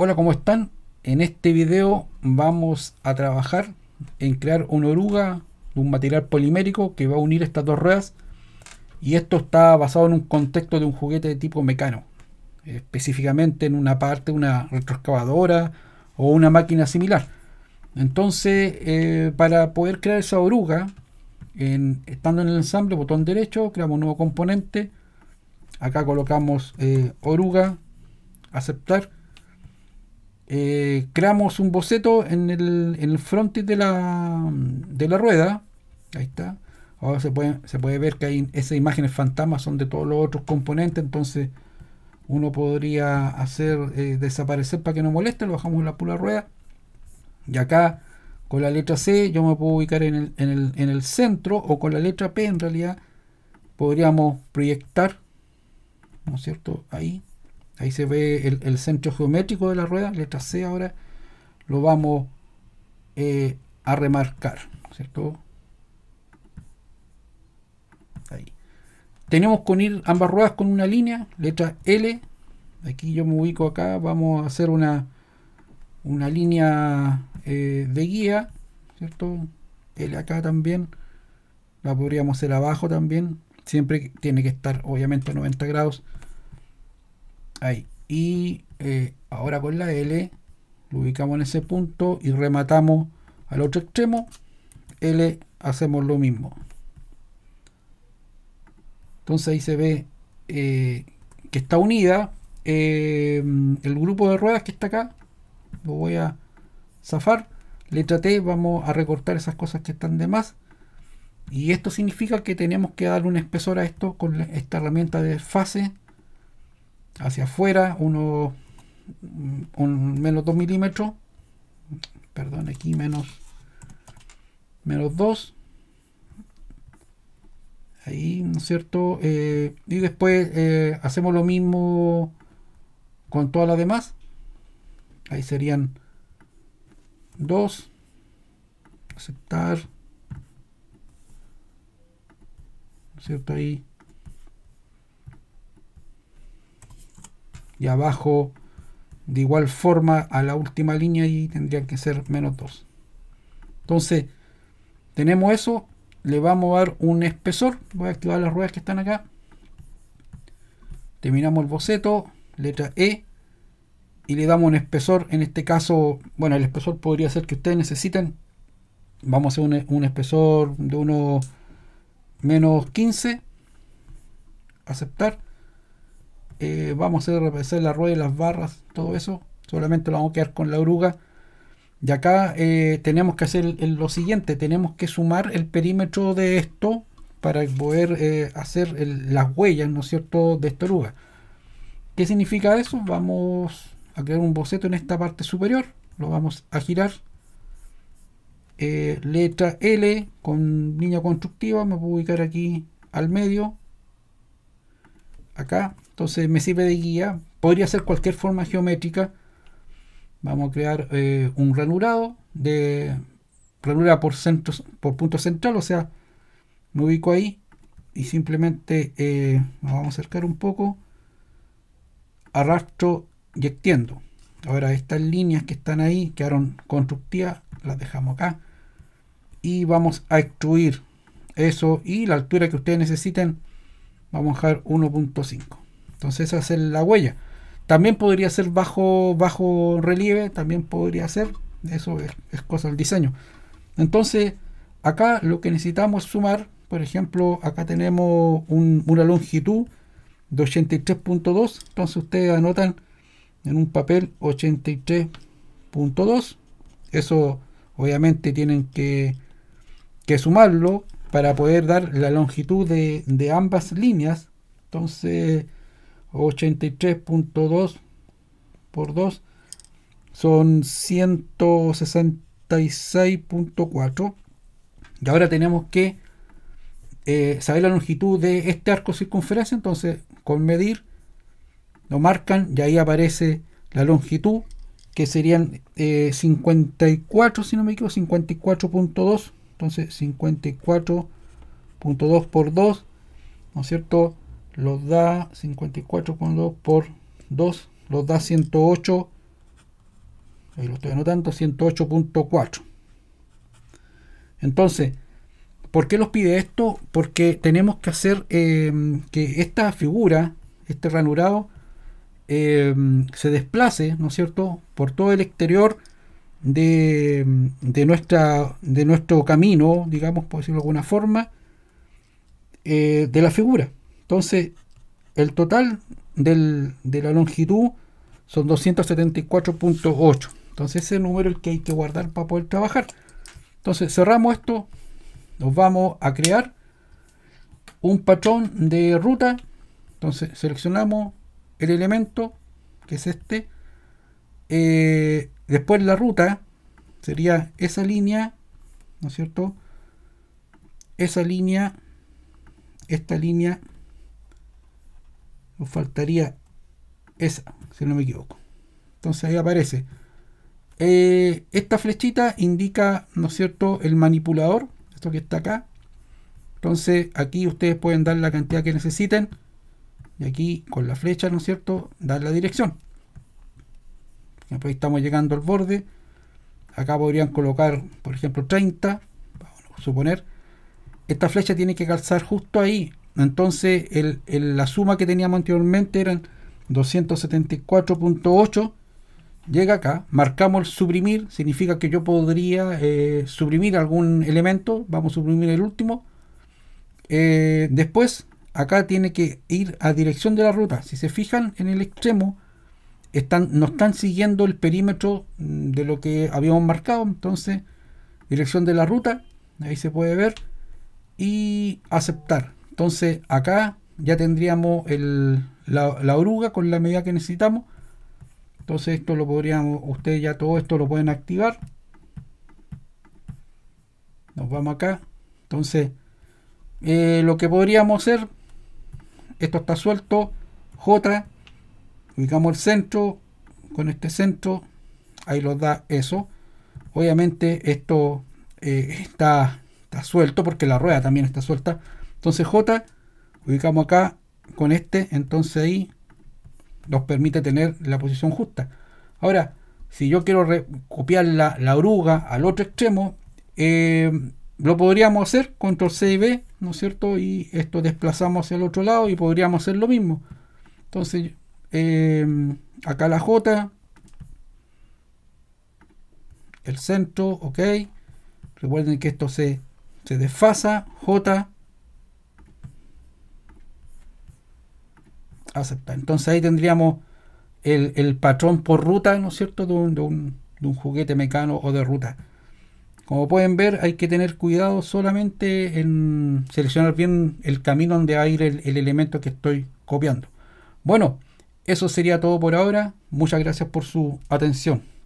Hola, ¿cómo están? En este video vamos a trabajar en crear una oruga de un material polimérico que va a unir estas dos ruedas y esto está basado en un contexto de un juguete de tipo mecano, específicamente en una parte, una retroexcavadora o una máquina similar. Entonces, eh, para poder crear esa oruga, en, estando en el ensamble, botón derecho, creamos un nuevo componente, acá colocamos eh, oruga, aceptar, eh, creamos un boceto en el, en frontis de la, de la rueda. Ahí está. Ahora se puede, se puede ver que hay esas imágenes fantasmas son de todos los otros componentes. Entonces uno podría hacer eh, desaparecer para que no moleste. Lo bajamos en la pura rueda. Y acá con la letra C yo me puedo ubicar en el, en el centro. O con la letra P en realidad podríamos proyectar. ¿No es cierto? Ahí Ahí se ve el, centro geométrico de la rueda, letra C ahora lo vamos eh, a remarcar, ¿cierto? Tenemos que unir ambas ruedas con una línea, letra L. Aquí yo me ubico acá, vamos a hacer una, una línea eh, de guía, ¿cierto? L acá también, la podríamos hacer abajo también, siempre tiene que estar obviamente a 90 grados Ahí. Y eh, ahora con la L lo ubicamos en ese punto y rematamos al otro extremo. L hacemos lo mismo. Entonces ahí se ve eh, que está unida eh, el grupo de ruedas que está acá. Lo voy a zafar. Letra T, vamos a recortar esas cosas que están de más. Y esto significa que tenemos que darle un espesor a esto con esta herramienta de fase hacia afuera, uno, un menos 2 milímetros, perdón, aquí menos, menos 2, ahí, ¿no es cierto? Eh, y después eh, hacemos lo mismo con todas las demás, ahí serían 2, aceptar, ¿no es cierto? Ahí y abajo de igual forma a la última línea y tendrían que ser menos 2. Entonces, tenemos eso, le vamos a dar un espesor, voy a activar las ruedas que están acá. Terminamos el boceto, letra E, y le damos un espesor, en este caso, bueno, el espesor podría ser que ustedes necesiten. Vamos a hacer un, espesor de 1 menos 15. Aceptar eh, vamos a hacer la rueda y las barras, todo eso. Solamente lo vamos a quedar con la oruga. Y acá eh, tenemos que hacer lo siguiente, tenemos que sumar el perímetro de esto para poder eh, hacer las huellas, ¿no es cierto?, de esta oruga. ¿Qué significa eso? Vamos a crear un boceto en esta parte superior, lo vamos a girar. letra L con línea constructiva, me voy a ubicar aquí al medio, acá, entonces me sirve de guía. Podría ser cualquier forma geométrica. Vamos a crear eh, un ranurado de ranura por, por punto central, o sea, me ubico ahí y simplemente eh, nos vamos a acercar un poco, arrastro y extiendo. Ahora estas líneas que están ahí quedaron constructivas, las dejamos acá y vamos a extruir eso y la altura que ustedes necesiten, vamos a dejar 1.5. Entonces esa es la huella. También podría ser bajo, bajo relieve, también podría ser, eso es, cosa del diseño. Entonces, acá lo que necesitamos sumar, por ejemplo, acá tenemos una longitud de 83.2, entonces ustedes anotan en un papel 83.2, eso obviamente tienen que, sumarlo para poder dar la longitud de, de ambas líneas, entonces 83.2 por 2 son 166.4 y ahora tenemos que eh, saber la longitud de este arco circunferencia entonces con medir lo marcan y ahí aparece la longitud que serían 54 eh, si no me equivoco 54.2 entonces 54.2 por 2 ¿no es cierto? los da 54,2 por 2, los da 108, ahí lo estoy anotando, 108.4. Entonces, ¿por qué los pide esto? Porque tenemos que hacer eh, que esta figura, este ranurado, eh, se desplace, ¿no es cierto?, por todo el exterior de, nuestra, de nuestro camino, digamos, por decirlo de alguna forma, eh, de la figura. Entonces, el total de la longitud son 274.8. Entonces ese número es el que hay que guardar para poder trabajar. Entonces cerramos esto. Nos vamos a crear un patrón de ruta. Entonces seleccionamos el elemento que es este. Eh, después la ruta sería esa línea, ¿no es cierto? Esa línea, esta línea nos faltaría esa, si no me equivoco. Entonces ahí aparece. Eh, esta flechita indica, ¿no es cierto?, el manipulador, esto que está acá. Entonces aquí ustedes pueden dar la cantidad que necesiten. Y aquí con la flecha, ¿no es cierto?, dar la dirección. Después estamos llegando al borde. Acá podrían colocar, por ejemplo, 30. Vamos a suponer. Esta flecha tiene que calzar justo ahí. Entonces, la suma que teníamos anteriormente eran 274.8. Llega acá, marcamos suprimir, significa que yo podría eh, suprimir algún elemento. Vamos a suprimir el último. Eh, después, acá tiene que ir a dirección de la ruta. Si se fijan en el extremo, están, no están siguiendo el perímetro mm, de lo que habíamos marcado. Entonces, dirección de la ruta, ahí se puede ver. Y aceptar. Entonces acá ya tendríamos la, oruga con la medida que necesitamos. Entonces esto lo podríamos, ustedes ya todo esto lo pueden activar. Nos vamos acá. Entonces eh, lo que podríamos hacer, esto está suelto, J, ubicamos el centro, con este centro, ahí lo da eso. Obviamente esto eh, está, está suelto porque la rueda también está suelta. Entonces J, ubicamos acá con este, entonces ahí nos permite tener la posición justa. Ahora, si yo quiero copiar la, oruga al otro extremo, eh, lo podríamos hacer, control C y B, ¿no es cierto? Y esto desplazamos hacia el otro lado y podríamos hacer lo mismo. Entonces, eh, acá la J, el centro, ok. Recuerden que esto se, se desfasa, J, aceptar. Entonces ahí tendríamos el, patrón por ruta, ¿no es cierto?, de un, de, un, juguete mecano o de ruta. Como pueden ver, hay que tener cuidado solamente en seleccionar bien el camino donde va a ir el, el elemento que estoy copiando. Bueno, eso sería todo por ahora. Muchas gracias por su atención.